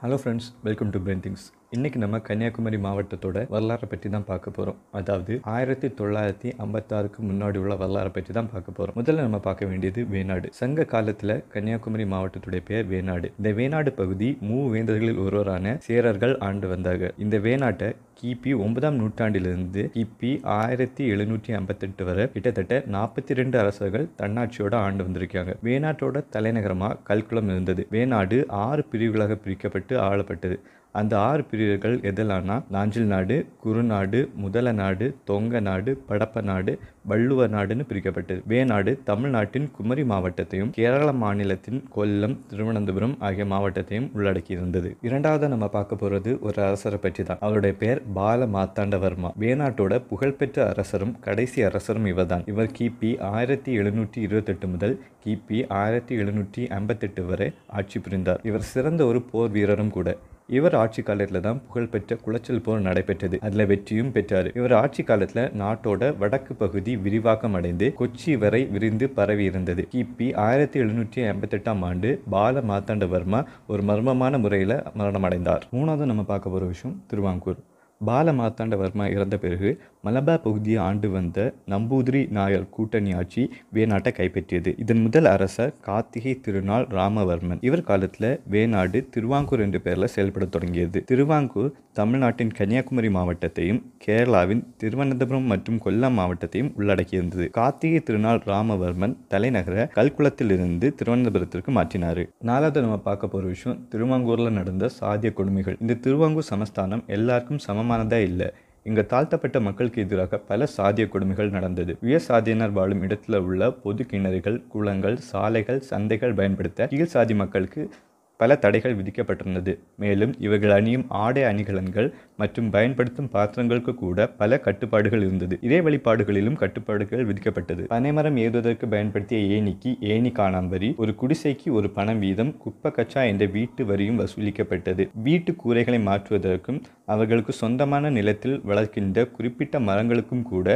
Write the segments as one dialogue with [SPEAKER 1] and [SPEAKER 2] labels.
[SPEAKER 1] Hello friends, welcome to Brain Things. இன்றைக்கி நம்ம கன்னியாகுமரி மாவட்டத்தோட வரலாறை பற்றி தான் பார்க்க போகிறோம் அதாவது ஆயிரத்தி தொள்ளாயிரத்தி ஐம்பத்தாறுக்கு முன்னாடி உள்ள வரலாறை பற்றி தான் பார்க்க போகிறோம் முதல்ல நம்ம பார்க்க வேண்டியது வேணாடு சங்க காலத்தில் கன்னியாகுமரி மாவட்டத்துடைய பெயர் வேணாடு இந்த வேணாடு பகுதி மூ வேந்தர்களில் ஒருவரான சேரர்கள் ஆண்டு வந்தாங்க இந்த வேணாட்டை கிபி ஒன்பதாம் நூற்றாண்டிலிருந்து கிபி ஆயிரத்தி எழுநூற்றி ஐம்பத்தெட்டு வரை கிட்டத்தட்ட நாற்பத்தி ரெண்டு அரசர்கள் தன்னாட்சியோட ஆண்டு வந்திருக்காங்க வேணாட்டோட தலைநகரமாக கல்குளம் இருந்தது வேணாடு ஆறு பிரிவுகளாக பிரிக்கப்பட்டு ஆளப்பட்டது அந்த ஆறு பிரிவுகள் எதெல்லாம்னா நாஞ்சில் நாடு குறுநாடு முதல நாடு தொங்க நாடு படப்ப நாடு வள்ளுவர் நாடுன்னு பிரிக்கப்பட்டது வேநாடு தமிழ்நாட்டின் குமரி மாவட்டத்தையும் கேரள மாநிலத்தின் கொல்லம் திருவனந்தபுரம் ஆகிய மாவட்டத்தையும் உள்ளடக்கி இருந்தது இரண்டாவது நம்ம பார்க்க போகிறது ஒரு அரசரை பற்றி தான் அவருடைய பெயர் பால மாத்தாண்டவர்மா வேநாட்டோட புகழ்பெற்ற அரசரும் கடைசி அரசரும் இவர்தான் இவர் கிபி ஆயிரத்தி எழுநூற்றி இருபத்தெட்டு முதல் கிபி ஆயிரத்தி எழுநூற்றி ஐம்பத்தெட்டு வரை ஆட்சி புரிந்தார் இவர் சிறந்த ஒரு போர் வீரரும் கூட இவர் ஆட்சி காலத்தில் தான் புகழ்பெற்ற குளச்சல் போர் நடைபெற்றது அதில் வெற்றியும் பெற்றார் இவர் ஆட்சி காலத்தில் நாட்டோட வடக்கு பகுதி விரிவாக்கம் அடைந்து கொச்சி வரை விரிந்து பரவி இருந்தது கிபி ஆயிரத்தி எழுநூற்றி ஐம்பத்தி எட்டாம் ஆண்டு பால மாத்தாண்டவர்மா ஒரு மர்மமான முறையில் மரணமடைந்தார் மூணாவது நம்ம பார்க்க போகிற விஷயம் திருவாங்கூர் பாலமார்த்தாண்டவர்மா இறந்த பிறகு மலபா பகுதியை ஆண்டு வந்த நம்பூதிரி நாயர் கூட்டணி ஆட்சி வேநாட்டை கைப்பற்றியது இதன் முதல் அரசர் கார்த்திகை திருநாள் ராமவர்மன் இவர் காலத்தில் வேநாடு திருவாங்கூர் என்ற பெயரில் செயல்பட தொடங்கியது திருவாங்கூர் தமிழ்நாட்டின் கன்னியாகுமரி மாவட்டத்தையும் கேரளாவின் திருவனந்தபுரம் மற்றும் கொல்லம் மாவட்டத்தையும் உள்ளடக்கியிருந்தது கார்த்திகை திருநாள் ராமவர்மன் தலைநகர கல்குளத்திலிருந்து திருவனந்தபுரத்திற்கு மாற்றினார் நாலாவது நம்ம பார்க்க போகிற விஷயம் திருவாங்கூரில் நடந்த சாதிய கொடுமைகள் இந்த திருவாங்கூர் சமஸ்தானம் எல்லாருக்கும் சமம் சாதாரணமானதாக இல்லை இங்கே தாழ்த்தப்பட்ட மக்களுக்கு எதிராக பல சாதிய கொடுமைகள் நடந்தது உயர் சாதியினர் வாழும் இடத்துல உள்ள பொது கிணறுகள் குளங்கள் சாலைகள் சந்தைகள் பயன்படுத்த கீழ் சாதி மக்களுக்கு பல தடைகள் விதிக்கப்பட்டிருந்தது மேலும் இவர்கள் அணியும் ஆடை அணிகலன்கள் மற்றும் பயன்படுத்தும் பாத்திரங்களுக்கு கூட பல கட்டுப்பாடுகள் இருந்தது இதே வழிபாடுகளிலும் கட்டுப்பாடுகள் விதிக்கப்பட்டது பனைமரம் ஏறுவதற்கு பயன்படுத்திய ஏணிக்கு ஏணி காணாம்பரி ஒரு குடிசைக்கு ஒரு பணம் வீதம் குப்ப கச்சா என்ற வீட்டு வரியும் வசூலிக்கப்பட்டது வீட்டு கூரைகளை மாற்றுவதற்கும் அவர்களுக்கு சொந்தமான நிலத்தில் வளர்க்கின்ற குறிப்பிட்ட மரங்களுக்கும் கூட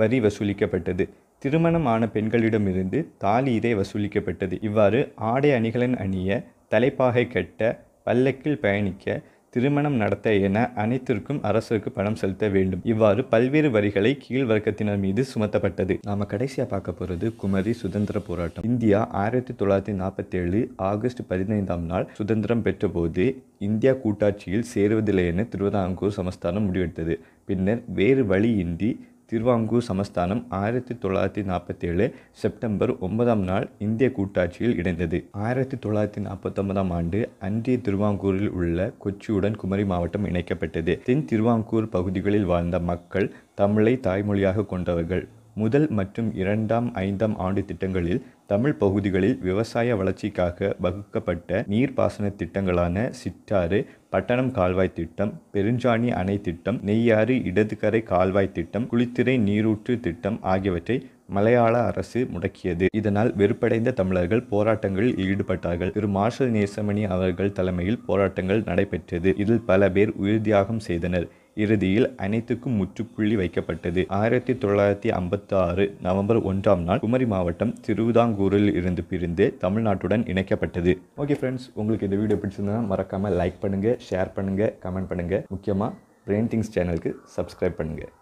[SPEAKER 1] வரி வசூலிக்கப்பட்டது திருமணம் ஆன பெண்களிடமிருந்து தாலி இதை வசூலிக்கப்பட்டது இவ்வாறு ஆடை அணிகலன் அணிய தலைப்பாகை கட்ட பல்லக்கில் பயணிக்க திருமணம் நடத்த என அனைத்திற்கும் அரசுக்கு பணம் செலுத்த வேண்டும் இவ்வாறு பல்வேறு வரிகளை கீழ் வர்க்கத்தினர் மீது சுமத்தப்பட்டது நாம கடைசியா பார்க்க போறது குமரி சுதந்திர போராட்டம் இந்தியா ஆயிரத்தி தொள்ளாயிரத்தி நாற்பத்தி ஏழு ஆகஸ்ட் பதினைந்தாம் நாள் சுதந்திரம் பெற்ற போது இந்தியா கூட்டாட்சியில் சேருவதில்லை என திருவிதாங்கூர் சமஸ்தானம் முடிவெடுத்தது பின்னர் வேறு வழியின்றி திருவாங்கூர் சமஸ்தானம் ஆயிரத்தி தொள்ளாயிரத்தி நாற்பத்தேழு செப்டம்பர் ஒன்பதாம் நாள் இந்திய கூட்டாட்சியில் இணைந்தது ஆயிரத்தி தொள்ளாயிரத்தி நாற்பத்தொன்பதாம் ஆண்டு அன்றைய திருவாங்கூரில் உள்ள கொச்சியுடன் குமரி மாவட்டம் இணைக்கப்பட்டது தென் திருவாங்கூர் பகுதிகளில் வாழ்ந்த மக்கள் தமிழை தாய்மொழியாக கொண்டவர்கள் முதல் மற்றும் இரண்டாம் ஐந்தாம் ஆண்டு திட்டங்களில் தமிழ் பகுதிகளில் விவசாய வளர்ச்சிக்காக வகுக்கப்பட்ட நீர்ப்பாசன திட்டங்களான சிற்றாறு பட்டணம் கால்வாய் திட்டம் பெருஞ்சாணி அணை திட்டம் நெய்யாறு இடதுகரை கால்வாய் திட்டம் குளித்திரை நீரூற்று திட்டம் ஆகியவற்றை மலையாள அரசு முடக்கியது இதனால் வெறுப்படைந்த தமிழர்கள் போராட்டங்களில் ஈடுபட்டார்கள் திரு மார்ஷல் நேசமணி அவர்கள் தலைமையில் போராட்டங்கள் நடைபெற்றது இதில் பல பேர் தியாகம் செய்தனர் இறுதியில் அனைத்துக்கும் முற்றுப்புள்ளி வைக்கப்பட்டது ஆயிரத்தி தொள்ளாயிரத்தி ஐம்பத்தி ஆறு நவம்பர் ஒன்றாம் நாள் குமரி மாவட்டம் திருவிதாங்கூரில் இருந்து பிரிந்து தமிழ்நாட்டுடன் இணைக்கப்பட்டது ஓகே ஃப்ரெண்ட்ஸ் உங்களுக்கு இந்த வீடியோ பிடிச்சிருந்தா மறக்காமல் லைக் பண்ணுங்கள் ஷேர் பண்ணுங்கள் கமெண்ட் பண்ணுங்கள் முக்கியமாக பிரெயின் திங்ஸ் சேனலுக்கு சப்ஸ்கிரைப் பண்ணுங்கள்